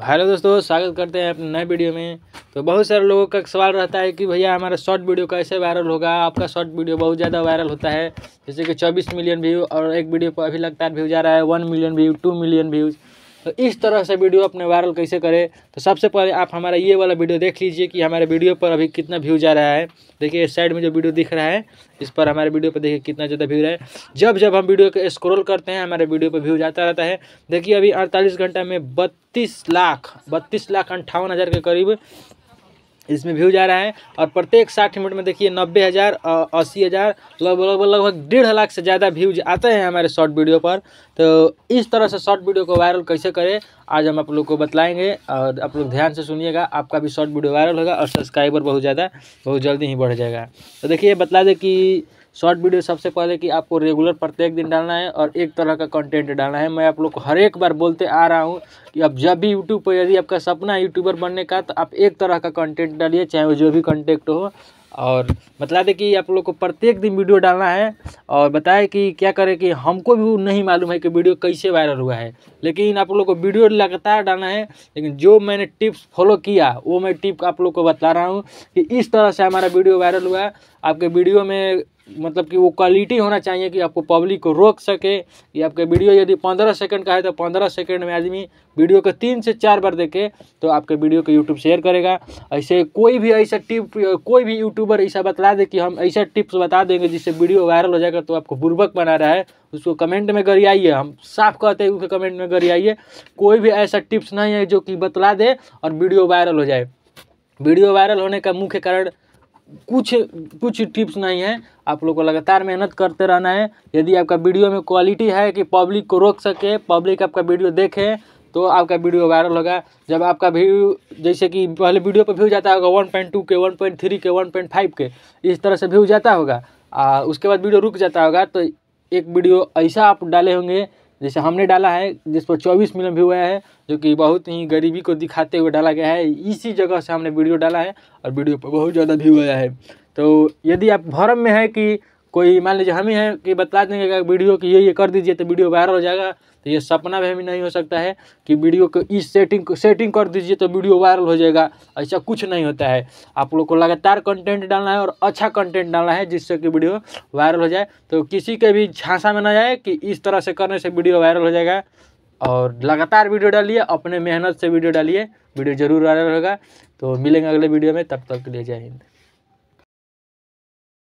hello दोस्तों स्वागत करते हैं अपने नए वीडियो में तो बहुत सारे लोगों का सवाल रहता है कि भैया हमारा शॉर्ट वीडियो कैसे वायरल होगा आपका शॉर्ट वीडियो बहुत ज़्यादा वायरल होता है जैसे कि 24 मिलियन व्यू और एक वीडियो पर अभी है व्यू जा रहा है one million view two million views तो इस तरह से वीडियो अपने वायरल कैसे करें तो सबसे पहले आप हमारा ये वाला वीडियो देख लीजिए कि हमारे वीडियो पर अभी कितना व्यू जा रहा है देखिए इस साइड में जो वीडियो दिख रहा है इस पर हमारे वीडियो पर देखिए कितना ज़्यादा व्यू है जब जब हम वीडियो को स्क्रोल करते हैं हमारे वीडियो पर व्यू जाता रहता है देखिए अभी अड़तालीस घंटा में बत्तीस लाख बत्तीस लाख अंठावन हज़ार के करीब इसमें व्यूज आ रहा है और प्रत्येक साठ मिनट में देखिए नब्बे हज़ार अस्सी हज़ार लगभग लगभग लगभग डेढ़ लाख से ज़्यादा व्यूज आते हैं हमारे शॉर्ट वीडियो पर तो इस तरह से शॉर्ट वीडियो को वायरल कैसे करें आज हम आप लोग को बतलाएंगे और आप लोग ध्यान से सुनिएगा आपका भी शॉर्ट वीडियो वायरल होगा और सब्सक्राइबर बहुत ज़्यादा बहुत जल्दी ही बढ़ जाएगा तो देखिए बतला दें कि शॉर्ट वीडियो सबसे पहले कि आपको रेगुलर प्रत्येक दिन डालना है और एक तरह का कंटेंट डालना है मैं आप लोग को हर एक बार बोलते आ रहा हूँ कि अब जब भी यूट्यूब पर यदि आपका सपना है यूट्यूबर बनने का तो आप एक तरह का कंटेंट डालिए चाहे वो जो भी कंटेंट हो और बता दें कि आप लोग को प्रत्येक दिन वीडियो डालना है और बताएं कि क्या करें कि हमको भी नहीं मालूम है कि वीडियो कैसे वायरल हुआ है लेकिन आप लोग को वीडियो लगातार डालना है लेकिन जो मैंने टिप्स फॉलो किया वो मैं टिप आप लोग को बता रहा हूँ कि इस तरह से हमारा वीडियो वायरल हुआ आपके वीडियो में मतलब कि वो क्वालिटी होना चाहिए कि आपको पब्लिक को रोक सके कि आपका वीडियो यदि पंद्रह सेकंड का है तो पंद्रह सेकंड में आदमी वीडियो को तीन से चार बार देखे तो आपके वीडियो को यूट्यूब शेयर करेगा ऐसे कोई भी ऐसा टिप कोई भी यूट्यूबर ऐसा बतला दे कि हम ऐसा टिप्स बता देंगे जिससे वीडियो वायरल हो जाएगा तो आपको बुर्बक बना रहा है उसको कमेंट में गरियाइए हम साफ कहते हैं उसके कमेंट में गरियाइए कोई भी ऐसा टिप्स नहीं है जो कि बतला दे और वीडियो वायरल हो जाए वीडियो वायरल होने का मुख्य कारण कुछ कुछ टिप्स नहीं है आप लोग को लगातार मेहनत करते रहना है यदि आपका वीडियो में क्वालिटी है कि पब्लिक को रोक सके पब्लिक आपका वीडियो देखे तो आपका वीडियो वायरल होगा जब आपका व्यू जैसे कि पहले वीडियो पर व्यू जाता होगा one point two K one point three K one point five K इस तरह से व्यू जाता होगा उसके बाद वीडियो रुक जाता होगा तो एक वीडियो ऐसा आप डाले होंगे जैसे हमने डाला है जिस पर चौबीस मिलियन व्यू आया है जो कि बहुत ही गरीबी को दिखाते हुए डाला गया है इसी जगह से हमने वीडियो डाला है और वीडियो पर बहुत ज़्यादा व्यू आया है तो यदि आप भरम में है कि कोई मान लीजिए हम ही हैं कि बता देंगे कि वीडियो की ये ये कर दीजिए तो वीडियो वायरल हो जाएगा तो ये सपना भी हमें नहीं हो सकता है कि वीडियो को इस सेटिंग सेटिंग कर दीजिए तो वीडियो वायरल हो जाएगा ऐसा कुछ नहीं होता है आप लोग को लगातार कंटेंट डालना है और अच्छा कंटेंट डालना है जिससे कि वीडियो वायरल हो जाए तो किसी के भी झांसा में ना जाए कि इस तरह से करने से वीडियो वायरल हो जाएगा और लगातार वीडियो डालिए अपने मेहनत से वीडियो डालिए वीडियो जरूर वायरल होगा तो मिलेंगे अगले वीडियो में तब तक के लिए जय हिंद